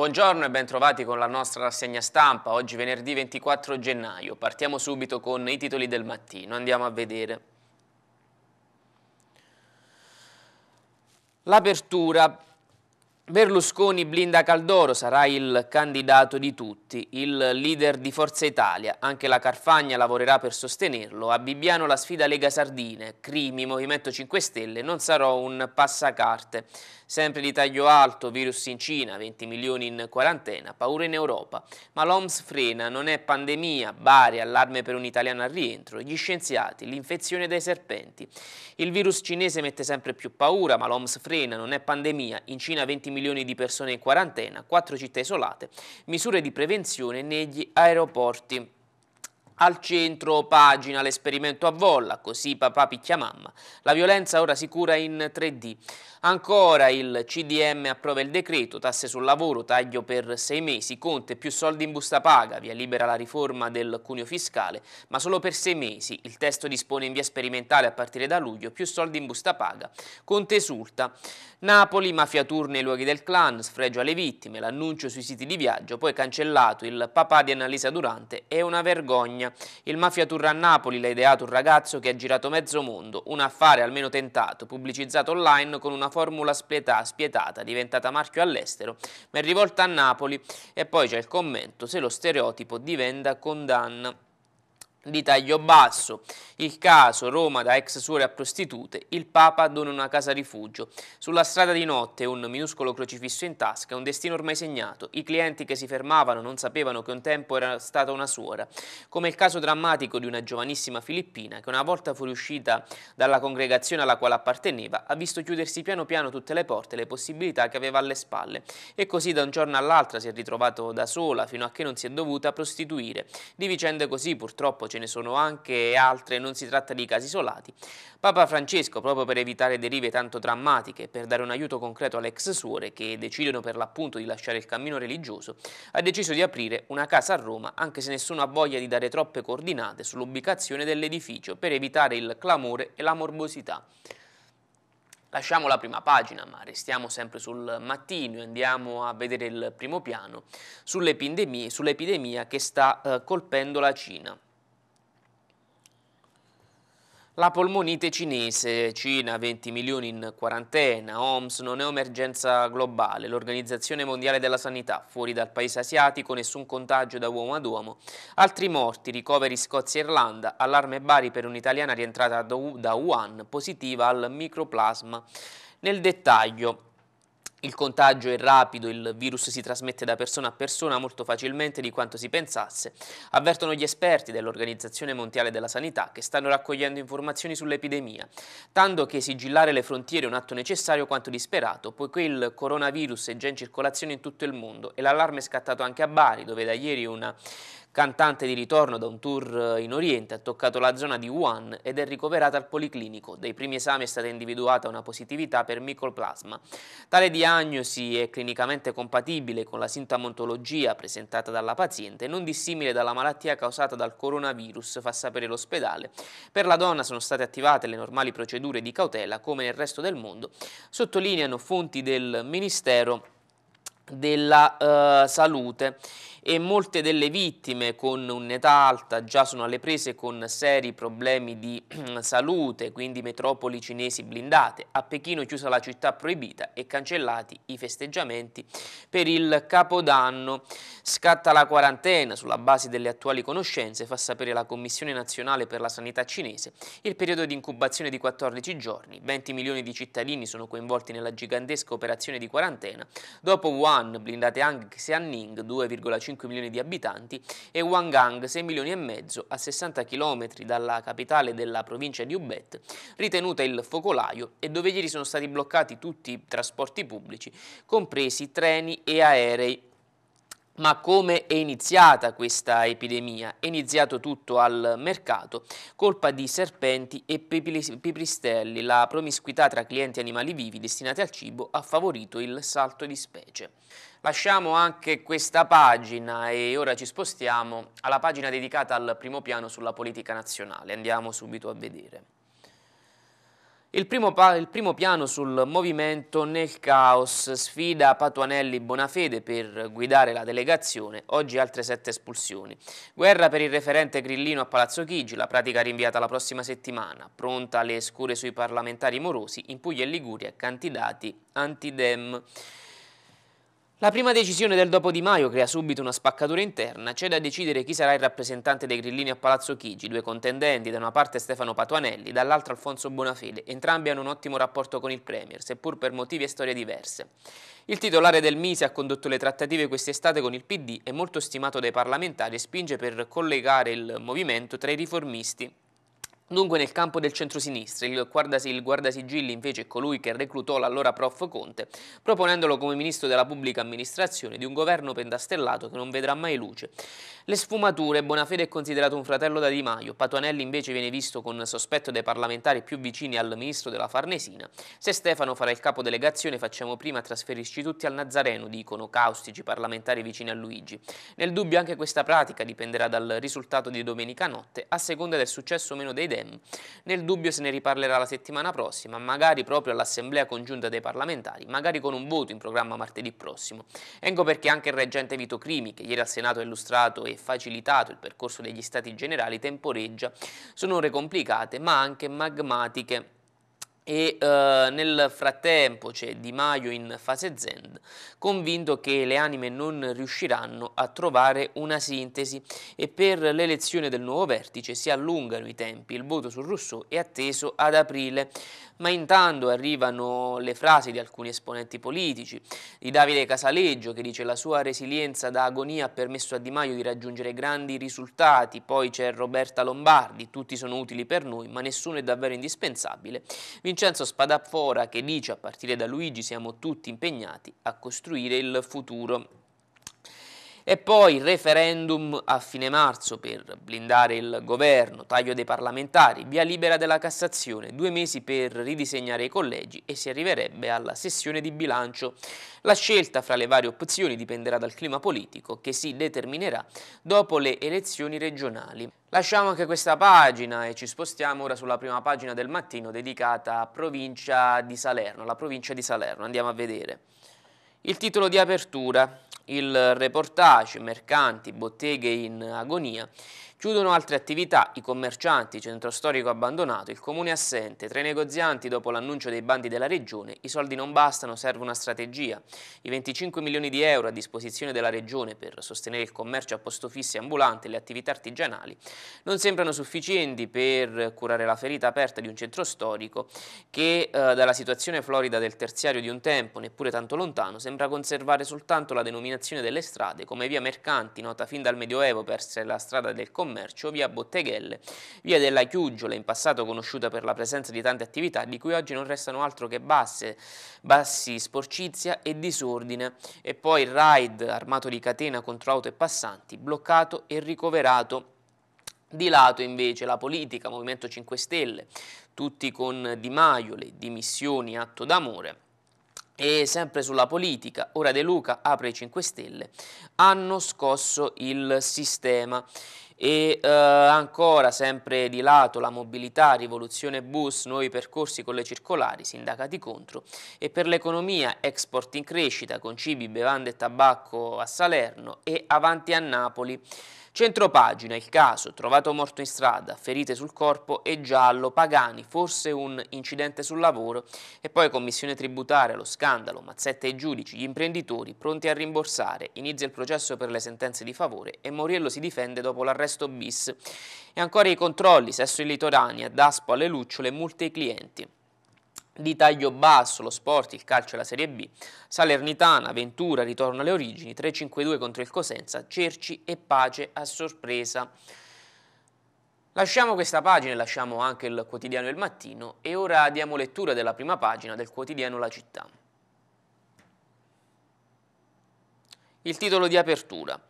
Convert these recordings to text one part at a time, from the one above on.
Buongiorno e bentrovati con la nostra rassegna stampa, oggi venerdì 24 gennaio. Partiamo subito con i titoli del mattino, andiamo a vedere. L'apertura Berlusconi blinda Caldoro, sarà il candidato di tutti, il leader di Forza Italia. Anche la Carfagna lavorerà per sostenerlo. A Bibbiano la sfida Lega Sardine, Crimi, Movimento 5 Stelle, non sarò un passacarte. Sempre di taglio alto, virus in Cina, 20 milioni in quarantena, paura in Europa. Ma l'OMS frena, non è pandemia, Bari, allarme per un italiano al rientro, gli scienziati, l'infezione dai serpenti. Il virus cinese mette sempre più paura, ma l'OMS frena, non è pandemia, in Cina 20 milioni di persone in quarantena, 4 città isolate, misure di prevenzione negli aeroporti. Al centro pagina l'esperimento a volla, così papà picchia mamma. La violenza ora si cura in 3D. Ancora il CDM approva il decreto, tasse sul lavoro, taglio per sei mesi, Conte più soldi in busta paga, via libera la riforma del cuneo fiscale, ma solo per sei mesi. Il testo dispone in via sperimentale a partire da luglio, più soldi in busta paga. Conte esulta. Napoli, mafia tour nei luoghi del clan, sfregio alle vittime, l'annuncio sui siti di viaggio, poi cancellato, il papà di Annalisa Durante è una vergogna. Il Mafia Tour a Napoli l'ha ideato un ragazzo che ha girato mezzo mondo, un affare almeno tentato, pubblicizzato online con una formula spietà, spietata, diventata marchio all'estero, ma è rivolta a Napoli. E poi c'è il commento, se lo stereotipo diventa condanna di taglio basso. Il caso Roma da ex suore a prostitute, il Papa dona una casa rifugio. Sulla strada di notte un minuscolo crocifisso in tasca, un destino ormai segnato. I clienti che si fermavano non sapevano che un tempo era stata una suora. Come il caso drammatico di una giovanissima filippina che una volta fuoriuscita dalla congregazione alla quale apparteneva ha visto chiudersi piano piano tutte le porte e le possibilità che aveva alle spalle. E così da un giorno all'altro si è ritrovato da sola fino a che non si è dovuta prostituire. Di vicende così purtroppo ce ne sono anche altre non non si tratta di casi isolati, Papa Francesco, proprio per evitare derive tanto drammatiche e per dare un aiuto concreto alle ex suore che decidono per l'appunto di lasciare il cammino religioso, ha deciso di aprire una casa a Roma, anche se nessuno ha voglia di dare troppe coordinate sull'ubicazione dell'edificio per evitare il clamore e la morbosità. Lasciamo la prima pagina, ma restiamo sempre sul mattino e andiamo a vedere il primo piano sull'epidemia sull che sta eh, colpendo la Cina. La polmonite cinese, Cina 20 milioni in quarantena, OMS non è emergenza globale, l'Organizzazione Mondiale della Sanità, fuori dal paese asiatico nessun contagio da uomo ad uomo, altri morti, ricoveri Scozia e Irlanda, allarme Bari per un'italiana rientrata da Wuhan positiva al microplasma. Nel dettaglio, il contagio è rapido, il virus si trasmette da persona a persona molto facilmente di quanto si pensasse, avvertono gli esperti dell'Organizzazione Mondiale della Sanità che stanno raccogliendo informazioni sull'epidemia, tanto che sigillare le frontiere è un atto necessario quanto disperato, poiché il coronavirus è già in circolazione in tutto il mondo e l'allarme è scattato anche a Bari, dove da ieri una Cantante di ritorno da un tour eh, in Oriente, ha toccato la zona di Wuhan ed è ricoverata al Policlinico. Dai primi esami è stata individuata una positività per micoplasma. Tale diagnosi è clinicamente compatibile con la sintomatologia presentata dalla paziente, non dissimile dalla malattia causata dal coronavirus, fa sapere l'ospedale. Per la donna sono state attivate le normali procedure di cautela, come nel resto del mondo, sottolineano fonti del Ministero della eh, salute e molte delle vittime con un'età alta già sono alle prese con seri problemi di salute, quindi metropoli cinesi blindate, a Pechino chiusa la città proibita e cancellati i festeggiamenti per il Capodanno. Scatta la quarantena sulla base delle attuali conoscenze, fa sapere la Commissione Nazionale per la Sanità Cinese, il periodo di incubazione di 14 giorni, 20 milioni di cittadini sono coinvolti nella gigantesca operazione di quarantena, dopo Wuhan Wuhan, blindate anche Xianning, 2,5 milioni di abitanti, e Wangang, 6 milioni e mezzo, a 60 km dalla capitale della provincia di Ubet, ritenuta il focolaio e dove ieri sono stati bloccati tutti i trasporti pubblici, compresi treni e aerei ma come è iniziata questa epidemia? È iniziato tutto al mercato, colpa di serpenti e pipistrelli. La promiscuità tra clienti e animali vivi destinati al cibo ha favorito il salto di specie. Lasciamo anche questa pagina e ora ci spostiamo alla pagina dedicata al primo piano sulla politica nazionale. Andiamo subito a vedere. Il primo, il primo, piano sul movimento nel caos sfida Patuanelli Bonafede per guidare la delegazione, oggi altre sette espulsioni. Guerra per il referente Grillino a Palazzo Chigi, la pratica rinviata la prossima settimana, pronta le scure sui parlamentari morosi in Puglia e Liguria, candidati antidem. La prima decisione del dopo Di Maio crea subito una spaccatura interna, c'è da decidere chi sarà il rappresentante dei grillini a Palazzo Chigi, due contendenti, da una parte Stefano Patuanelli, dall'altra Alfonso Bonafede, entrambi hanno un ottimo rapporto con il Premier, seppur per motivi e storie diverse. Il titolare del Mise ha condotto le trattative quest'estate con il PD, è molto stimato dai parlamentari e spinge per collegare il movimento tra i riformisti Dunque nel campo del centrosinistra il, guardasi, il guardasigilli invece è colui che reclutò l'allora prof Conte, proponendolo come ministro della pubblica amministrazione di un governo pentastellato che non vedrà mai luce. Le sfumature, Bonafede è considerato un fratello da Di Maio, Patuanelli invece viene visto con sospetto dai parlamentari più vicini al ministro della Farnesina. Se Stefano farà il capodelegazione facciamo prima trasferirci tutti al Nazareno, dicono caustici parlamentari vicini a Luigi. Nel dubbio anche questa pratica dipenderà dal risultato di domenica notte, a seconda del successo o meno dei dei Biden. Nel dubbio se ne riparlerà la settimana prossima, magari proprio all'Assemblea congiunta dei parlamentari, magari con un voto in programma martedì prossimo. Ecco perché anche il reggente Vito Crimi, che ieri al Senato ha illustrato e facilitato il percorso degli Stati Generali, temporeggia. Sono ore complicate, ma anche magmatiche e eh, nel frattempo c'è cioè Di Maio in fase Zen, convinto che le anime non riusciranno a trovare una sintesi e per l'elezione del nuovo vertice si allungano i tempi, il voto su Rousseau è atteso ad aprile, ma intanto arrivano le frasi di alcuni esponenti politici, di Davide Casaleggio che dice la sua resilienza da agonia ha permesso a Di Maio di raggiungere grandi risultati, poi c'è Roberta Lombardi, tutti sono utili per noi ma nessuno è davvero indispensabile, Vincenzo Vincenzo Spadafora che dice a partire da Luigi siamo tutti impegnati a costruire il futuro e poi referendum a fine marzo per blindare il governo, taglio dei parlamentari, via libera della Cassazione, due mesi per ridisegnare i collegi e si arriverebbe alla sessione di bilancio. La scelta fra le varie opzioni dipenderà dal clima politico che si determinerà dopo le elezioni regionali. Lasciamo anche questa pagina e ci spostiamo ora sulla prima pagina del mattino dedicata a provincia di Salerno, la provincia di Salerno, andiamo a vedere. Il titolo di apertura, il reportage Mercanti, botteghe in agonia Chiudono altre attività, i commercianti, centro storico abbandonato, il comune assente, tra i negozianti dopo l'annuncio dei bandi della regione, i soldi non bastano, serve una strategia. I 25 milioni di euro a disposizione della regione per sostenere il commercio a posto fisso e ambulante e le attività artigianali non sembrano sufficienti per curare la ferita aperta di un centro storico che eh, dalla situazione florida del terziario di un tempo, neppure tanto lontano, sembra conservare soltanto la denominazione delle strade come via mercanti, nota fin dal Medioevo per essere la strada del commercio Commercio, via Botteghelle, via della Chiuggiola, in passato conosciuta per la presenza di tante attività, di cui oggi non restano altro che basse, bassi, sporcizia e disordine. E poi il raid armato di catena contro auto e passanti, bloccato e ricoverato. Di lato invece la politica, Movimento 5 Stelle, tutti con Di Maio, le dimissioni, atto d'amore e sempre sulla politica, ora De Luca apre i 5 Stelle, hanno scosso il sistema e eh, ancora sempre di lato la mobilità, rivoluzione bus, nuovi percorsi con le circolari, sindacati contro e per l'economia export in crescita con cibi, bevande e tabacco a Salerno e avanti a Napoli Centropagina, il caso, trovato morto in strada, ferite sul corpo e giallo, Pagani, forse un incidente sul lavoro e poi commissione tributaria, lo scandalo, mazzette ai giudici, gli imprenditori pronti a rimborsare, inizia il processo per le sentenze di favore e Moriello si difende dopo l'arresto bis e ancora i controlli, sesso in litorania, Daspo alle lucciole, multe ai clienti di taglio basso, lo sport, il calcio e la Serie B, Salernitana, Ventura ritorno alle origini, 3-5-2 contro il Cosenza, Cerci e Pace a sorpresa. Lasciamo questa pagina e lasciamo anche il quotidiano Il Mattino e ora diamo lettura della prima pagina del quotidiano La Città. Il titolo di apertura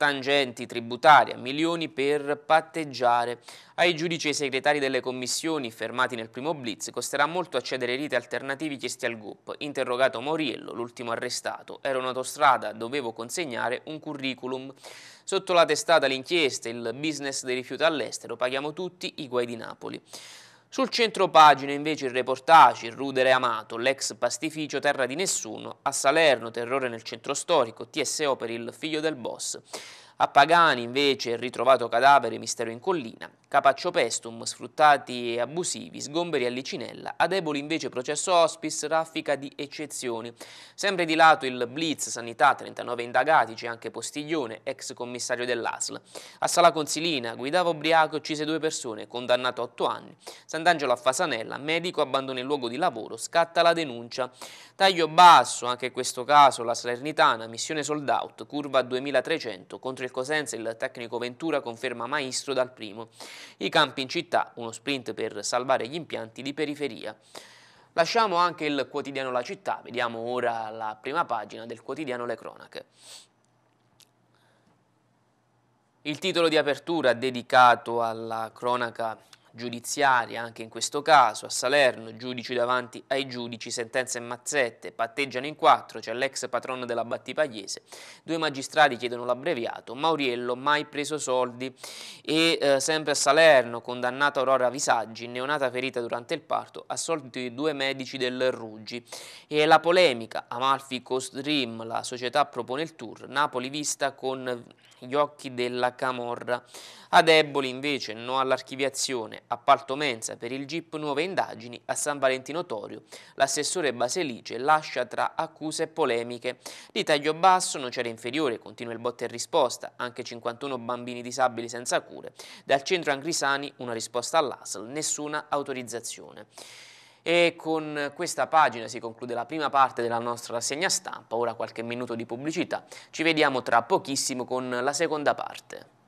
tangenti tributarie, milioni per patteggiare. Ai giudici e ai segretari delle commissioni fermati nel primo blitz costerà molto accedere ai riti alternativi chiesti al GUP. Interrogato Moriello, l'ultimo arrestato, era un'autostrada, dovevo consegnare un curriculum. Sotto la testata l'inchiesta, il business dei rifiuti all'estero, paghiamo tutti i guai di Napoli. Sul centro pagina invece il reportage il Rudere Amato, l'ex pastificio Terra di Nessuno, a Salerno, terrore nel centro storico, TSO per il figlio del boss. A Pagani invece il ritrovato cadavere mistero in collina, Capaccio Pestum sfruttati e abusivi, sgomberi a Licinella, a deboli invece processo hospice, raffica di eccezioni. Sempre di lato il blitz sanità, 39 indagati, c'è anche Postiglione, ex commissario dell'ASL. A Sala Consilina guidava ubriaco uccise due persone, condannato a 8 anni. Sant'Angelo a Fasanella, medico abbandona il luogo di lavoro, scatta la denuncia. Taglio basso, anche in questo caso la Salernitana, missione sold out, curva a 2300 contro il del Cosenza il tecnico Ventura conferma maestro dal primo. I campi in città, uno sprint per salvare gli impianti di periferia. Lasciamo anche il quotidiano La Città, vediamo ora la prima pagina del quotidiano Le Cronache. Il titolo di apertura dedicato alla cronaca giudiziaria anche in questo caso, a Salerno, giudici davanti ai giudici, sentenze e mazzette, patteggiano in quattro, c'è cioè l'ex patrono della Battipagliese, due magistrati chiedono l'abbreviato, Mauriello mai preso soldi e eh, sempre a Salerno condannata Aurora Visaggi, neonata ferita durante il parto, assolti due medici del Ruggi e la polemica, Amalfi Coast Dream, la società propone il tour, Napoli vista con gli occhi della Camorra. A Deboli invece no all'archiviazione, a mensa per il GIP nuove indagini, a San Valentino Torio l'assessore Baselice lascia tra accuse e polemiche. Di taglio basso, nocera inferiore, continua il botte e risposta, anche 51 bambini disabili senza cure. Dal centro Angrisani una risposta all'ASL, nessuna autorizzazione. E con questa pagina si conclude la prima parte della nostra rassegna stampa, ora qualche minuto di pubblicità. Ci vediamo tra pochissimo con la seconda parte.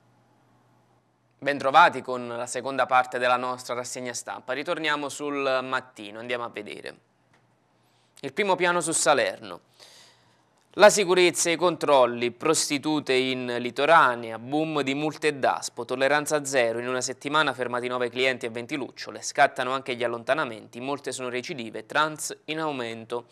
Bentrovati con la seconda parte della nostra rassegna stampa. Ritorniamo sul mattino, andiamo a vedere. Il primo piano su Salerno. La sicurezza e i controlli, prostitute in litoranea, boom di multe e daspo, tolleranza zero, in una settimana fermati 9 clienti e 20 lucciole, scattano anche gli allontanamenti, molte sono recidive, trans in aumento.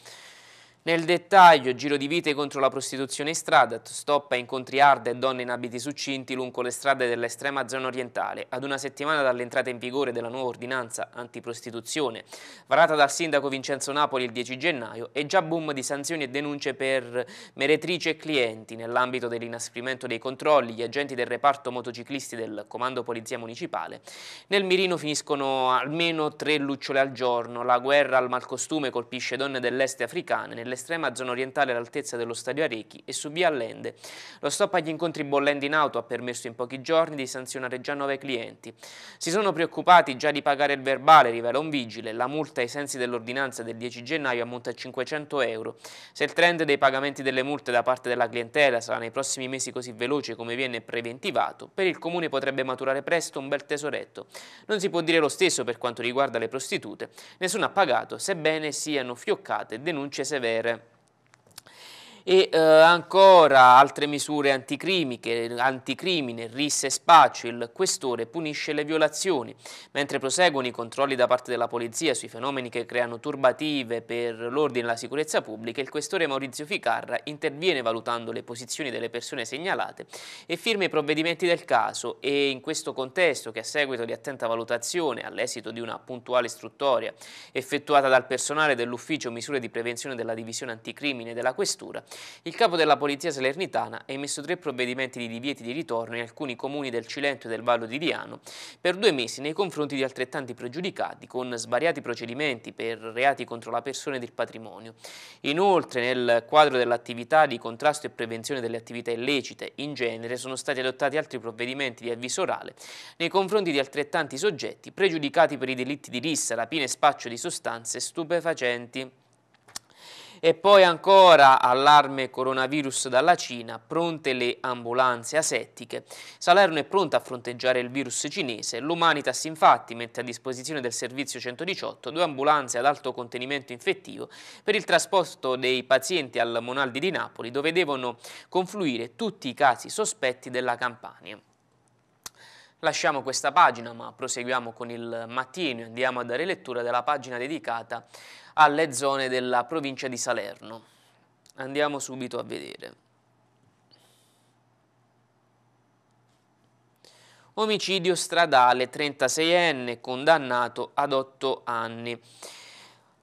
Nel dettaglio, giro di vite contro la prostituzione in strada, stop a incontri hard e donne in abiti succinti lungo le strade dell'estrema zona orientale. Ad una settimana dall'entrata in vigore della nuova ordinanza antiprostituzione, varata dal sindaco Vincenzo Napoli il 10 gennaio, è già boom di sanzioni e denunce per meretrici e clienti. Nell'ambito dell'inasprimento dei controlli, gli agenti del reparto motociclisti del Comando Polizia Municipale, nel mirino finiscono almeno tre lucciole al giorno. La guerra al malcostume colpisce donne dell'est africane nell'estrema zona orientale all'altezza dello stadio Arechi e subì allende. Lo stop agli incontri bollenti in auto ha permesso in pochi giorni di sanzionare già nove clienti. Si sono preoccupati già di pagare il verbale, rivela un vigile. La multa ai sensi dell'ordinanza del 10 gennaio ammonta a 500 euro. Se il trend dei pagamenti delle multe da parte della clientela sarà nei prossimi mesi così veloce come viene preventivato, per il comune potrebbe maturare presto un bel tesoretto. Non si può dire lo stesso per quanto riguarda le prostitute. Nessuno ha pagato, sebbene siano fioccate denunce severe vedere e eh, ancora altre misure anticrimiche, anticrimine, risse e spaccio, il questore punisce le violazioni, mentre proseguono i controlli da parte della polizia sui fenomeni che creano turbative per l'ordine e la sicurezza pubblica, il questore Maurizio Ficarra interviene valutando le posizioni delle persone segnalate e firma i provvedimenti del caso e in questo contesto che a seguito di attenta valutazione all'esito di una puntuale istruttoria effettuata dal personale dell'ufficio misure di prevenzione della divisione anticrimine della questura il capo della polizia salernitana ha emesso tre provvedimenti di divieti di ritorno in alcuni comuni del Cilento e del Vallo di Diano per due mesi nei confronti di altrettanti pregiudicati con svariati procedimenti per reati contro la persona e il patrimonio. Inoltre nel quadro dell'attività di contrasto e prevenzione delle attività illecite in genere sono stati adottati altri provvedimenti di avviso orale nei confronti di altrettanti soggetti pregiudicati per i delitti di rissa, rapina e spaccio di sostanze stupefacenti. E poi ancora allarme coronavirus dalla Cina, pronte le ambulanze asettiche. Salerno è pronta a fronteggiare il virus cinese. L'Humanitas infatti mette a disposizione del servizio 118 due ambulanze ad alto contenimento infettivo per il trasporto dei pazienti al Monaldi di Napoli dove devono confluire tutti i casi sospetti della Campania. Lasciamo questa pagina ma proseguiamo con il mattino e andiamo a dare lettura della pagina dedicata alle zone della provincia di Salerno. Andiamo subito a vedere. Omicidio stradale, 36enne, condannato ad 8 anni.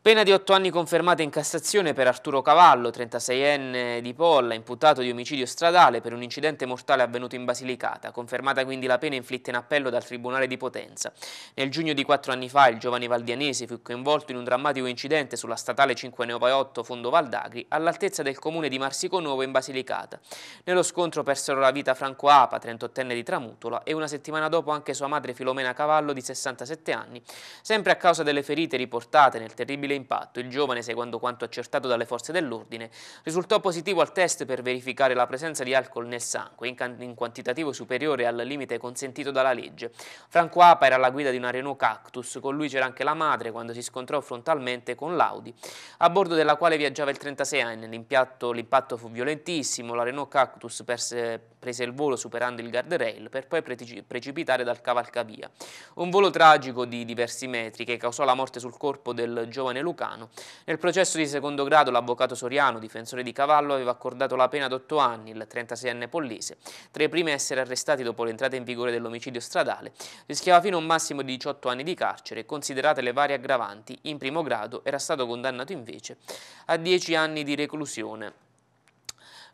Pena di 8 anni confermata in Cassazione per Arturo Cavallo, 36enne di Polla, imputato di omicidio stradale per un incidente mortale avvenuto in Basilicata, confermata quindi la pena inflitta in appello dal Tribunale di Potenza. Nel giugno di 4 anni fa il giovane valdianese fu coinvolto in un drammatico incidente sulla statale 598 Fondo Valdagri all'altezza del comune di Marsico Nuovo in Basilicata. Nello scontro persero la vita Franco Apa, 38enne di Tramutola, e una settimana dopo anche sua madre Filomena Cavallo di 67 anni, sempre a causa delle ferite riportate nel terribile impatto. Il giovane, secondo quanto accertato dalle forze dell'ordine, risultò positivo al test per verificare la presenza di alcol nel sangue, in, in quantitativo superiore al limite consentito dalla legge. Franco Apa era alla guida di una Renault Cactus, con lui c'era anche la madre quando si scontrò frontalmente con l'Audi, a bordo della quale viaggiava il 36enne. L'impatto fu violentissimo, la Renault Cactus perse, prese il volo superando il guardrail per poi precipitare dal cavalcavia. Un volo tragico di diversi metri che causò la morte sul corpo del giovane Luca lucano. Nel processo di secondo grado l'avvocato Soriano, difensore di Cavallo, aveva accordato la pena ad 8 anni, il 36enne pollese, tra i primi a essere arrestati dopo l'entrata in vigore dell'omicidio stradale, rischiava fino a un massimo di 18 anni di carcere, considerate le varie aggravanti, in primo grado era stato condannato invece a 10 anni di reclusione.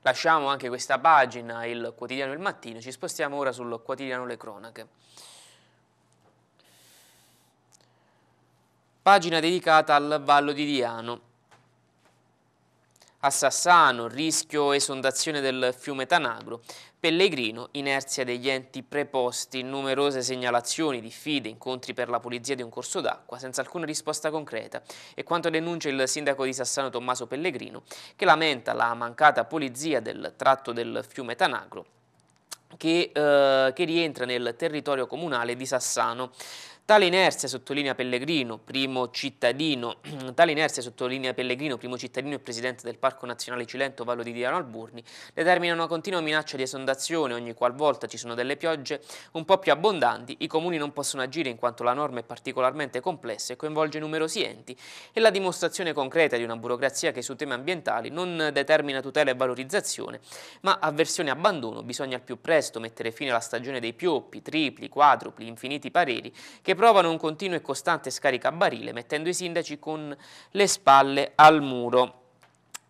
Lasciamo anche questa pagina, il quotidiano Il Mattino, ci spostiamo ora sul quotidiano Le Cronache. pagina dedicata al Vallo di Diano. A Sassano, rischio esondazione del fiume Tanagro, Pellegrino, inerzia degli enti preposti, numerose segnalazioni, diffide, incontri per la pulizia di un corso d'acqua, senza alcuna risposta concreta. E quanto denuncia il sindaco di Sassano Tommaso Pellegrino, che lamenta la mancata pulizia del tratto del fiume Tanagro, che, eh, che rientra nel territorio comunale di Sassano. Tale inerzia, sottolinea Pellegrino, primo cittadino, tale inerzia, sottolinea Pellegrino, primo cittadino e presidente del Parco Nazionale Cilento Vallo di Diano Alburni, determina una continua minaccia di esondazione ogni qualvolta ci sono delle piogge un po' più abbondanti, i comuni non possono agire in quanto la norma è particolarmente complessa e coinvolge numerosi enti e la dimostrazione concreta di una burocrazia che su temi ambientali non determina tutela e valorizzazione, ma avversione e abbandono, bisogna al più presto mettere fine alla stagione dei pioppi, tripli, quadrupli, infiniti pareri che provano un continuo e costante scaricabarile mettendo i sindaci con le spalle al muro.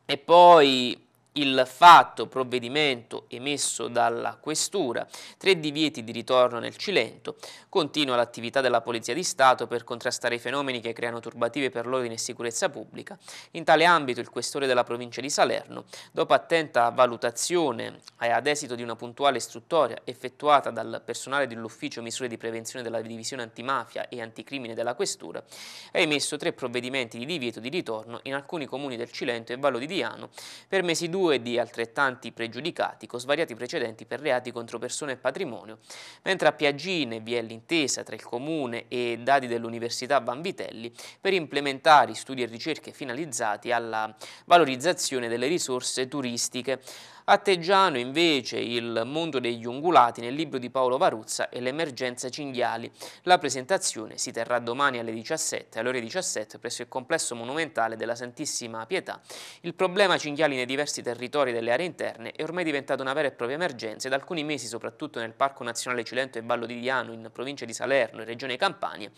E poi il fatto provvedimento emesso dalla questura, tre divieti di ritorno nel Cilento, continua l'attività della Polizia di Stato per contrastare i fenomeni che creano turbative per l'ordine e sicurezza pubblica. In tale ambito il questore della provincia di Salerno, dopo attenta valutazione e ad esito di una puntuale istruttoria effettuata dal personale dell'ufficio misure di prevenzione della divisione antimafia e anticrimine della questura, ha emesso tre provvedimenti di divieto di ritorno in alcuni comuni del Cilento e Vallo di Diano per mesi due e di altrettanti pregiudicati con svariati precedenti per reati contro persone e patrimonio, mentre a Piagine vi è l'intesa tra il Comune e dati dell'Università Vanvitelli per implementare studi e ricerche finalizzati alla valorizzazione delle risorse turistiche. A Teggiano invece il mondo degli ungulati nel libro di Paolo Varuzza e l'emergenza cinghiali. La presentazione si terrà domani alle 17, alle ore 17 presso il complesso monumentale della Santissima Pietà. Il problema cinghiali nei diversi territori delle aree interne è ormai diventato una vera e propria emergenza e da alcuni mesi soprattutto nel Parco Nazionale Cilento e Vallo di Diano in provincia di Salerno e Regione Campania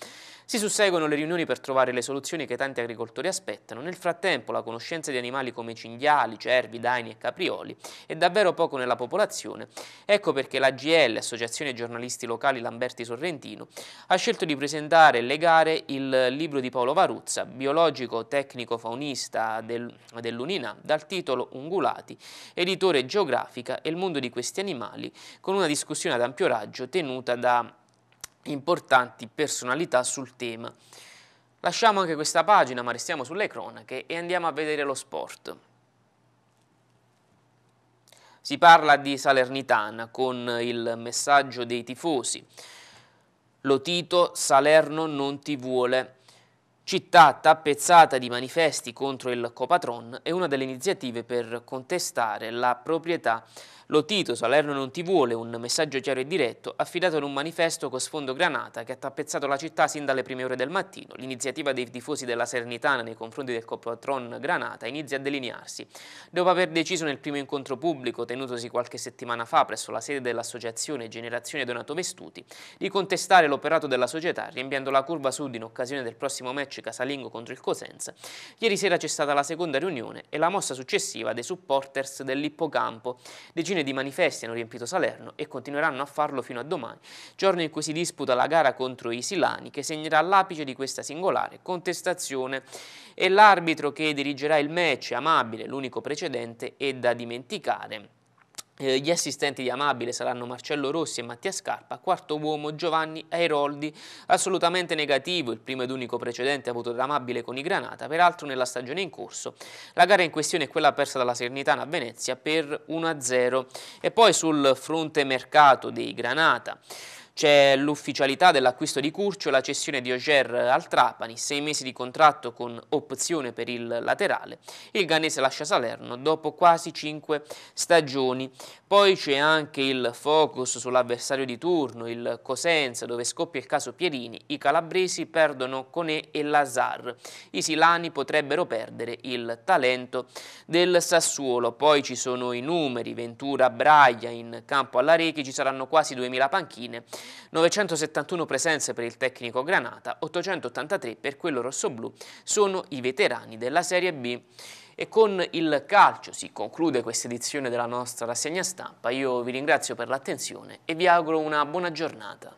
si susseguono le riunioni per trovare le soluzioni che tanti agricoltori aspettano. Nel frattempo la conoscenza di animali come cinghiali, cervi, daini e caprioli è davvero poco nella popolazione. Ecco perché la GL, Associazione Giornalisti Locali Lamberti Sorrentino, ha scelto di presentare e legare il libro di Paolo Varuzza, biologico tecnico faunista del, dell'Unina, dal titolo Ungulati, editore geografica e il mondo di questi animali, con una discussione ad ampio raggio tenuta da importanti personalità sul tema. Lasciamo anche questa pagina, ma restiamo sulle cronache e andiamo a vedere lo sport. Si parla di Salernitana con il messaggio dei tifosi. Lo Tito Salerno non ti vuole città tappezzata di manifesti contro il Copatron è una delle iniziative per contestare la proprietà Lotito Salerno non ti vuole, un messaggio chiaro e diretto affidato in un manifesto con sfondo granata che ha tappezzato la città sin dalle prime ore del mattino. L'iniziativa dei tifosi della Sernitana nei confronti del Copatron Granata inizia a delinearsi. Dopo aver deciso nel primo incontro pubblico tenutosi qualche settimana fa presso la sede dell'associazione Generazione Donato Vestuti di contestare l'operato della società riempiendo la curva sud in occasione del prossimo match match casalingo contro il Cosenza, ieri sera c'è stata la seconda riunione e la mossa successiva dei supporters dell'Ippocampo. Decine di manifesti hanno riempito Salerno e continueranno a farlo fino a domani, giorno in cui si disputa la gara contro i Silani che segnerà l'apice di questa singolare contestazione. E l'arbitro che dirigerà il match, amabile, l'unico precedente, è da dimenticare eh, gli assistenti di Amabile saranno Marcello Rossi e Mattia Scarpa, quarto uomo Giovanni Airoldi, assolutamente negativo, il primo ed unico precedente avuto da Amabile con i Granata, peraltro nella stagione in corso. La gara in questione è quella persa dalla Sernitana a Venezia per 1-0. E poi sul fronte mercato dei Granata. C'è l'ufficialità dell'acquisto di Curcio, la cessione di Oger al Trapani, sei mesi di contratto con opzione per il laterale. Il Ganese lascia Salerno dopo quasi cinque stagioni. Poi c'è anche il focus sull'avversario di turno, il Cosenza, dove scoppia il caso Pierini, i calabresi perdono Conè e Lazar, i silani potrebbero perdere il talento del Sassuolo, poi ci sono i numeri, Ventura, Braia in campo alla Rechi, ci saranno quasi 2000 panchine, 971 presenze per il tecnico Granata, 883 per quello rossoblù, sono i veterani della Serie B. E con il calcio si conclude questa edizione della nostra rassegna stampa. Io vi ringrazio per l'attenzione e vi auguro una buona giornata.